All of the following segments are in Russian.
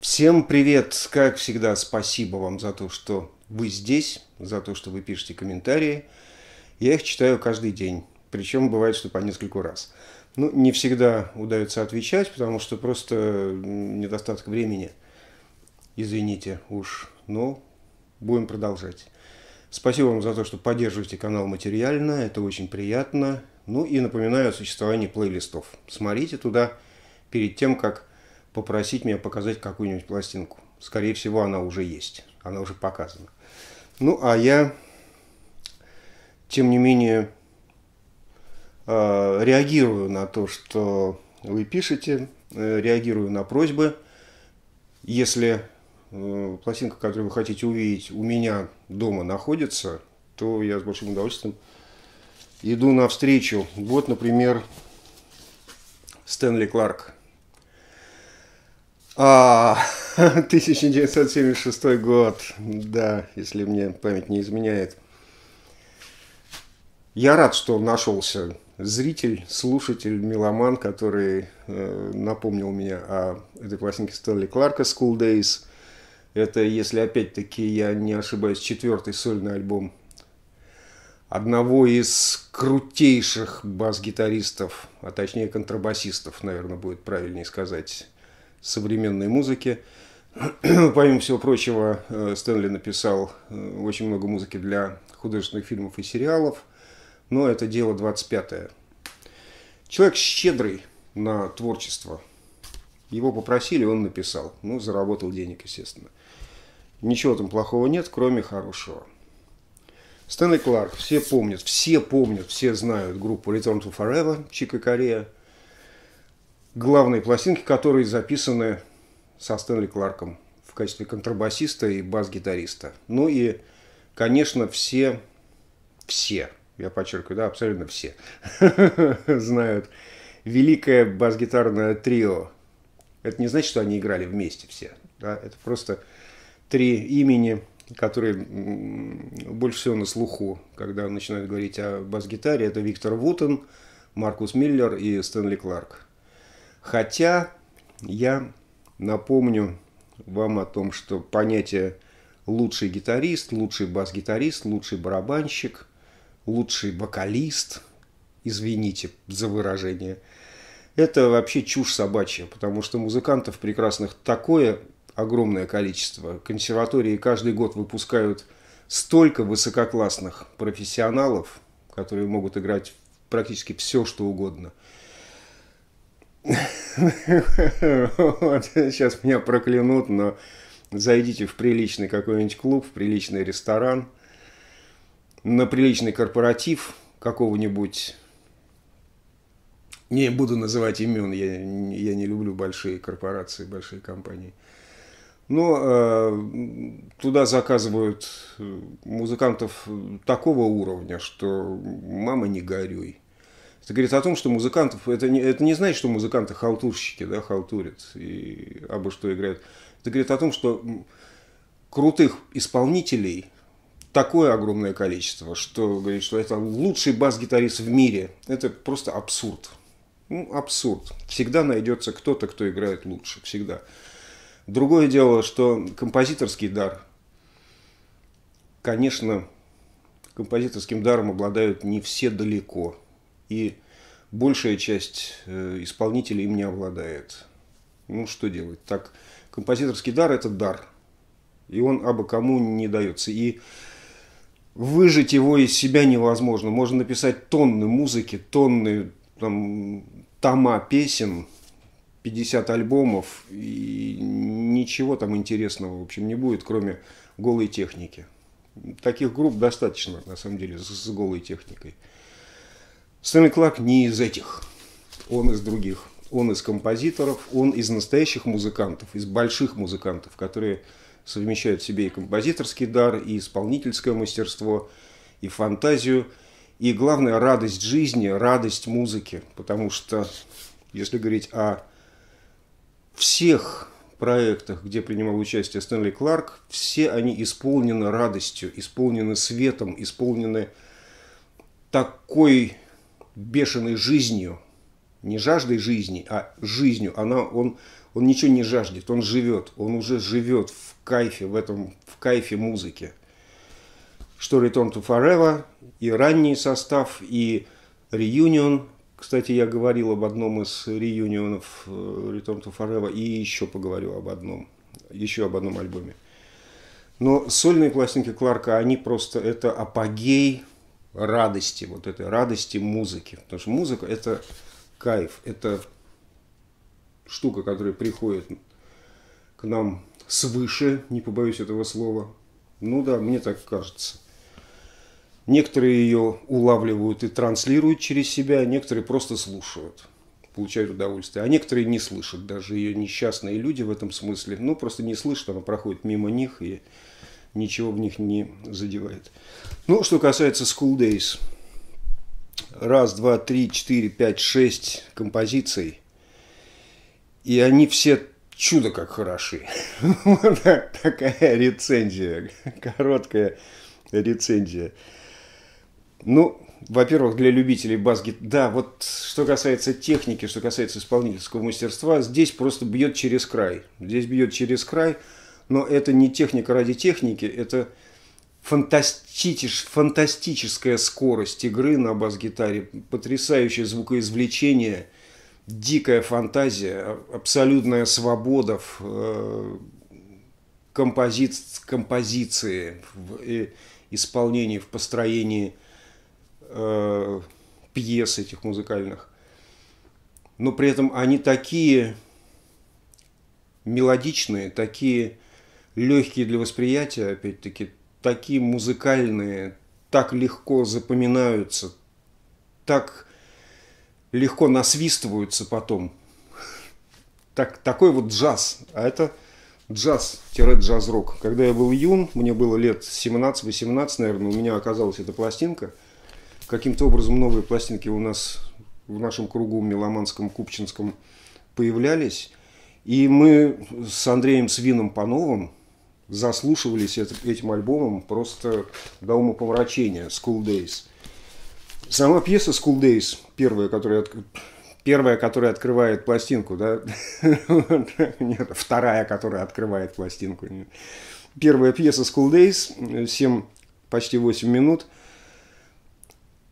Всем привет! Как всегда, спасибо вам за то, что вы здесь, за то, что вы пишете комментарии. Я их читаю каждый день, причем бывает, что по нескольку раз. Ну, не всегда удается отвечать, потому что просто недостаток времени. Извините уж, но будем продолжать. Спасибо вам за то, что поддерживаете канал материально, это очень приятно. Ну и напоминаю о существовании плейлистов. Смотрите туда перед тем, как попросить меня показать какую-нибудь пластинку. Скорее всего, она уже есть, она уже показана. Ну а я, тем не менее, э, реагирую на то, что вы пишете, э, реагирую на просьбы. Если Э, пластинка, которую вы хотите увидеть, у меня дома находится, то я с большим удовольствием иду навстречу. Вот, например, Стэнли Кларк. А, 1976 год, да, если мне память не изменяет. Я рад, что нашелся зритель, слушатель, меломан, который э, напомнил мне о этой пластинке Стэнли Кларка «School Days». Это, если опять-таки я не ошибаюсь, четвертый сольный альбом одного из крутейших бас-гитаристов, а точнее контрабасистов, наверное, будет правильнее сказать, современной музыки. Ну, помимо всего прочего, э, Стэнли написал э, очень много музыки для художественных фильмов и сериалов, но это дело 25-е. Человек щедрый на творчество. Его попросили, он написал. Ну, заработал денег, естественно. Ничего там плохого нет, кроме хорошего. Стэнли Кларк, все помнят, все помнят, все знают группу Return to Forever, Чика Корея. Главные пластинки, которые записаны со Стэнли Кларком в качестве контрабасиста и бас-гитариста. Ну и, конечно, все, все, я подчеркиваю, да, абсолютно все знают великое бас-гитарное трио. Это не значит, что они играли вместе все. Да? Это просто три имени, которые больше всего на слуху, когда начинают говорить о бас-гитаре, это Виктор Вутон, Маркус Миллер и Стэнли Кларк. Хотя я напомню вам о том, что понятие лучший гитарист, лучший бас-гитарист, лучший барабанщик, лучший вокалист, извините за выражение, это вообще чушь собачья, потому что музыкантов прекрасных такое огромное количество. Консерватории каждый год выпускают столько высококлассных профессионалов, которые могут играть практически все, что угодно. сейчас меня проклянут, но зайдите в приличный какой-нибудь клуб, в приличный ресторан, на приличный корпоратив какого-нибудь... Не буду называть имен, я, я не люблю большие корпорации, большие компании. Но э, туда заказывают э, музыкантов э, такого уровня, что мама не горюй. Это говорит о том, что музыкантов... Это не, это не значит, что музыканты халтурщики, да, халтурят и обо что играют. Это говорит о том, что крутых исполнителей такое огромное количество, что говорит, что это лучший бас-гитарист в мире. Это просто абсурд. Ну, абсурд. Всегда найдется кто-то, кто играет лучше. Всегда. Другое дело, что композиторский дар, конечно, композиторским даром обладают не все далеко. И большая часть э, исполнителей им не обладает. Ну, что делать? Так, композиторский дар – это дар. И он абы кому не дается. И выжить его из себя невозможно. Можно написать тонны музыки, тонны там, тома песен, 50 альбомов, и ничего там интересного, в общем, не будет, кроме голой техники. Таких групп достаточно, на самом деле, с, с голой техникой. Стэнли Кларк не из этих, он из других. Он из композиторов, он из настоящих музыкантов, из больших музыкантов, которые совмещают в себе и композиторский дар, и исполнительское мастерство, и фантазию, и, главное, радость жизни, радость музыки. Потому что, если говорить о всех проектах, где принимал участие Стэнли Кларк, все они исполнены радостью, исполнены светом, исполнены такой бешеной жизнью, не жаждой жизни, а жизнью. Она, он, он ничего не жаждет, он живет, он уже живет в кайфе, в этом, в кайфе музыки. Что Return to Forever, и ранний состав, и Reunion, кстати, я говорил об одном из реюнионов э, Return to Forever и еще поговорю об одном, еще об одном альбоме. Но сольные пластинки Кларка, они просто, это апогей радости, вот этой радости музыки. Потому что музыка – это кайф, это штука, которая приходит к нам свыше, не побоюсь этого слова. Ну да, мне так кажется – Некоторые ее улавливают и транслируют через себя, некоторые просто слушают, получают удовольствие. А некоторые не слышат, даже ее несчастные люди в этом смысле, ну, просто не слышат, она проходит мимо них и ничего в них не задевает. Ну, что касается School Days. Раз, два, три, четыре, пять, шесть композиций. И они все чудо как хороши. Вот такая рецензия, короткая рецензия. Ну, во-первых, для любителей бас-гитары. Да, вот что касается техники, что касается исполнительского мастерства, здесь просто бьет через край. Здесь бьет через край, но это не техника ради техники, это фантастич, фантастическая скорость игры на бас-гитаре, потрясающее звукоизвлечение, дикая фантазия, а, абсолютная свобода в э, компози... композиции, в исполнении, в построении э, пьес этих музыкальных. Но при этом они такие мелодичные, такие легкие для восприятия, опять-таки, такие музыкальные, так легко запоминаются, так легко насвистываются потом. Так, такой вот джаз. А это джаз-джаз-рок. Когда я был юн, мне было лет 17-18, наверное, у меня оказалась эта пластинка каким-то образом новые пластинки у нас в нашем кругу меломанском, купчинском появлялись. И мы с Андреем Свином новым заслушивались этим альбомом просто до ума умопомрачения «School Days». Сама пьеса «School Days», первая, которая, первая, которая открывает пластинку, да? Нет, вторая, которая открывает пластинку. Первая пьеса «School Days», 7, э, почти 8 минут –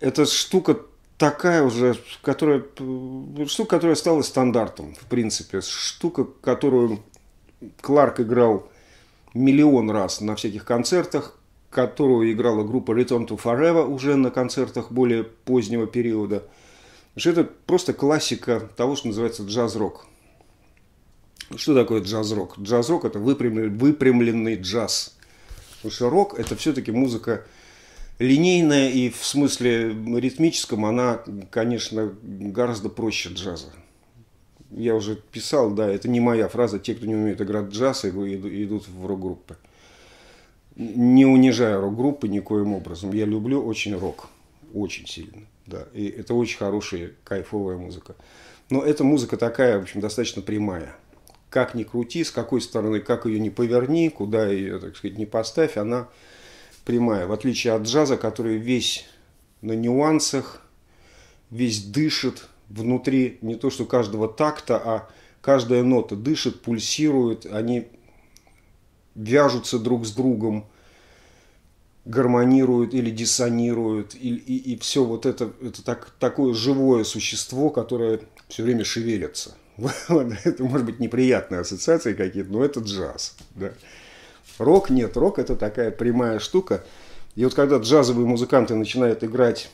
эта штука такая уже, которая, штука, которая стала стандартом, в принципе. Штука, которую Кларк играл миллион раз на всяких концертах, которую играла группа Return to Forever уже на концертах более позднего периода. это просто классика того, что называется джаз-рок. Что такое джаз-рок? Джаз-рок – это выпрямленный, выпрямленный джаз. Потому что рок – это все-таки музыка – линейная и в смысле ритмическом она, конечно, гораздо проще джаза. Я уже писал, да, это не моя фраза, те, кто не умеет играть джаз, идут в рок-группы. Не унижаю рок-группы никоим образом. Я люблю очень рок, очень сильно, да. И это очень хорошая, кайфовая музыка. Но эта музыка такая, в общем, достаточно прямая как ни крути, с какой стороны, как ее не поверни, куда ее, так сказать, не поставь, она прямая, в отличие от джаза, который весь на нюансах, весь дышит внутри не то что каждого такта, а каждая нота дышит, пульсирует, они вяжутся друг с другом, гармонируют или диссонируют, и, и, и все вот это, это так, такое живое существо, которое все время шевелится. Это может быть неприятные ассоциации какие-то, но это джаз. Да. Рок нет, рок это такая прямая штука. И вот когда джазовые музыканты начинают играть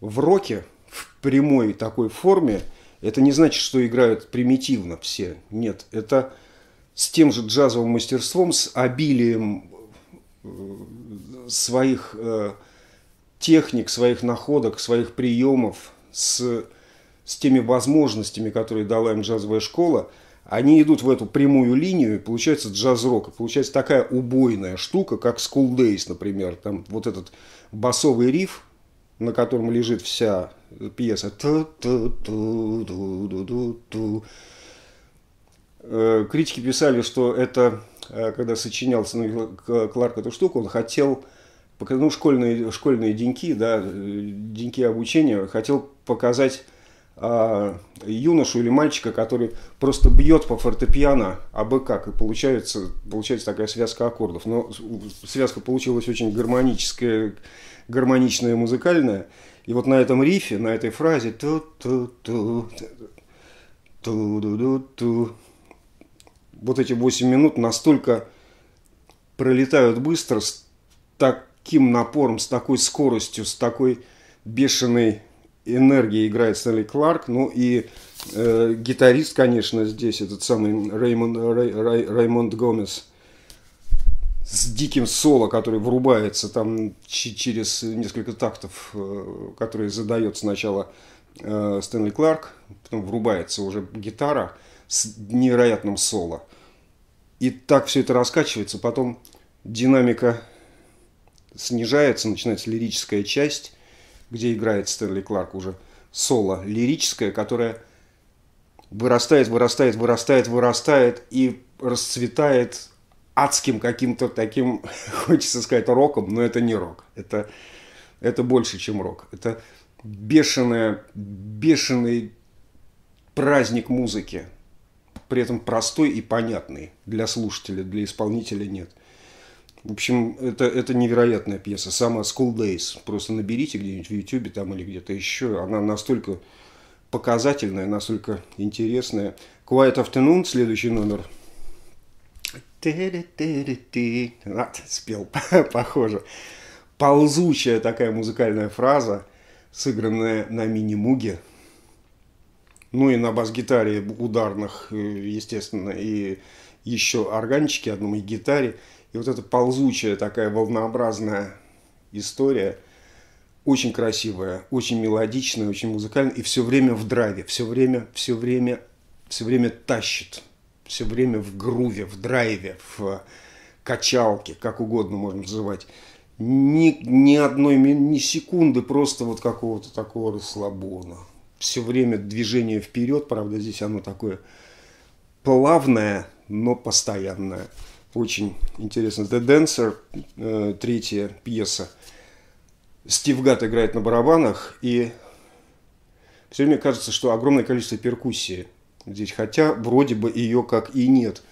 в роке, в прямой такой форме, это не значит, что играют примитивно все. Нет, это с тем же джазовым мастерством, с обилием э, своих э, техник, своих находок, своих приемов, с, с теми возможностями, которые дала им джазовая школа – они идут в эту прямую линию, и получается джаз-рок, получается такая убойная штука, как School Days, например, там вот этот басовый риф, на котором лежит вся пьеса. Э, критики писали, что это, э, когда сочинял ну, Кларк эту штуку, он хотел, ну, школьные, школьные деньки, да, э, деньки обучения, хотел показать а, юношу или мальчика, который просто бьет по фортепиано, а бы как, и получается, получается такая связка аккордов. Но связка получилась очень гармоническая, гармоничная, музыкальная. И вот на этом рифе, на этой фразе ту-ту-ту, ту-ду-ду-ту, вот эти 8 минут настолько пролетают быстро, с таким напором, с такой скоростью, с такой бешеной энергии играет Стэнли Кларк, ну и э, гитарист, конечно, здесь этот самый Реймонд, Рей, Рей, Реймонд Гомес с диким соло, который врубается там через несколько тактов, э, которые задает сначала э, Стэнли Кларк, потом врубается уже гитара с невероятным соло. И так все это раскачивается, потом динамика снижается, начинается лирическая часть, где играет Стэнли Кларк уже соло лирическое, которое вырастает, вырастает, вырастает, вырастает и расцветает адским каким-то таким, хочется сказать, роком, но это не рок. Это, это больше, чем рок. Это бешеная бешеный праздник музыки. При этом простой и понятный. Для слушателя, для исполнителя нет. В общем, это, это невероятная пьеса. Сама School Days. Просто наберите где-нибудь в YouTube там или где-то еще. Она настолько показательная, настолько интересная. Quiet Afternoon, следующий номер. А, спел, похоже. Ползучая такая музыкальная фраза, сыгранная на мини-муге. Ну и на бас-гитаре ударных, э, естественно, и еще органчики, одном и гитаре. И вот эта ползучая такая волнообразная история, очень красивая, очень мелодичная, очень музыкальная, и все время в драйве, все время, все время, все время тащит, все время в груве, в драйве, в качалке, как угодно можно называть. Ни, ни одной, ни секунды просто вот какого-то такого расслабона. Все время движение вперед, правда, здесь оно такое плавное, но постоянное. Очень интересно. The Dancer, э, третья пьеса. Стив Гатт играет на барабанах, и все время кажется, что огромное количество перкуссии здесь, хотя вроде бы ее как и нет.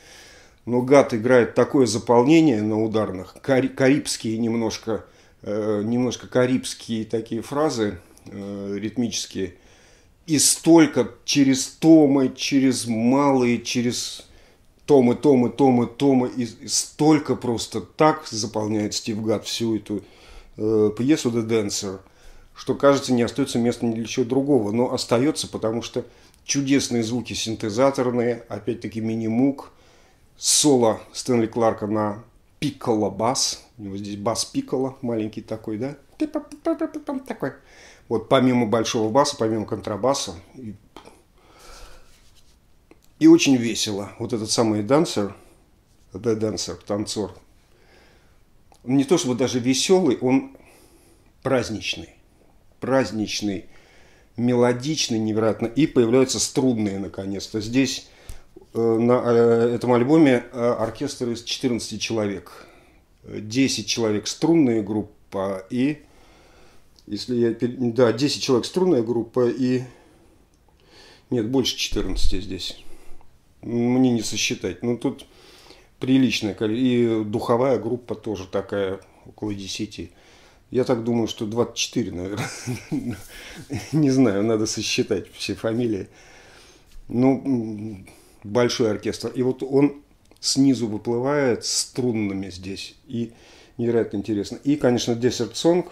Но Гат играет такое заполнение на ударных, карибские немножко, э, немножко карибские такие фразы э, ритмические – и столько через томы, через малые, через томы, томы, томы, томы, и, столько просто так заполняет Стив Гад всю эту э, пьесу «The Dancer», что, кажется, не остается места ни для чего другого, но остается, потому что чудесные звуки синтезаторные, опять-таки мини-мук, соло Стэнли Кларка на пикколо-бас, у него здесь бас-пикколо маленький такой, да, такой, вот помимо большого баса, помимо контрабаса, и очень весело. Вот этот самый дансер, The Dancer, танцор, не то чтобы даже веселый, он праздничный. Праздничный, мелодичный невероятно. И появляются струнные, наконец-то. Здесь э, на э, этом альбоме э, оркестр из 14 человек. 10 человек струнная группа и... Если я... Да, 10 человек струнная группа и... Нет, больше 14 здесь мне не сосчитать. Но ну, тут приличная И духовая группа тоже такая, около 10. Я так думаю, что 24, наверное. Не знаю, надо сосчитать все фамилии. Ну, большой оркестр. И вот он снизу выплывает струнными здесь. И невероятно интересно. И, конечно, Desert Song.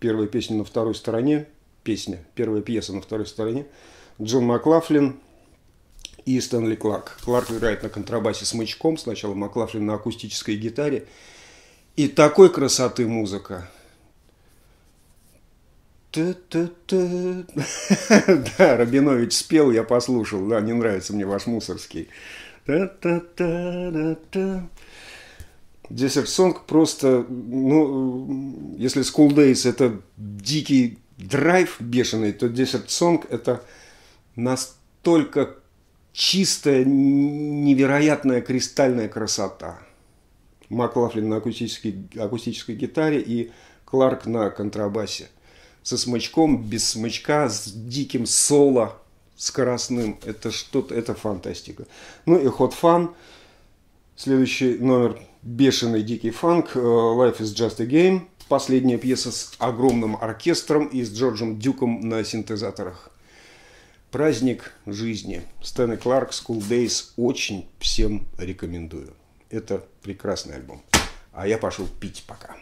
Первая песня на второй стороне. Песня. Первая пьеса на второй стороне. Джон Маклафлин, и Стэнли Кларк. Кларк играет на контрабасе с мычком, сначала Маклафлин на акустической гитаре. И такой красоты музыка. Да, Рабинович спел, я послушал. Да, не нравится мне ваш мусорский. Desert Song просто, ну, если School Days это дикий драйв бешеный, то Desert Song это настолько чистая, невероятная кристальная красота. Маклафлин на акустической, акустической гитаре и Кларк на контрабасе. Со смычком, без смычка, с диким соло скоростным. Это что-то, это фантастика. Ну и Hot Fun. Следующий номер «Бешеный дикий фанк». Э, «Life is just a game». Последняя пьеса с огромным оркестром и с Джорджем Дюком на синтезаторах. Праздник жизни. Стэн Кларк School Days очень всем рекомендую. Это прекрасный альбом. А я пошел пить пока.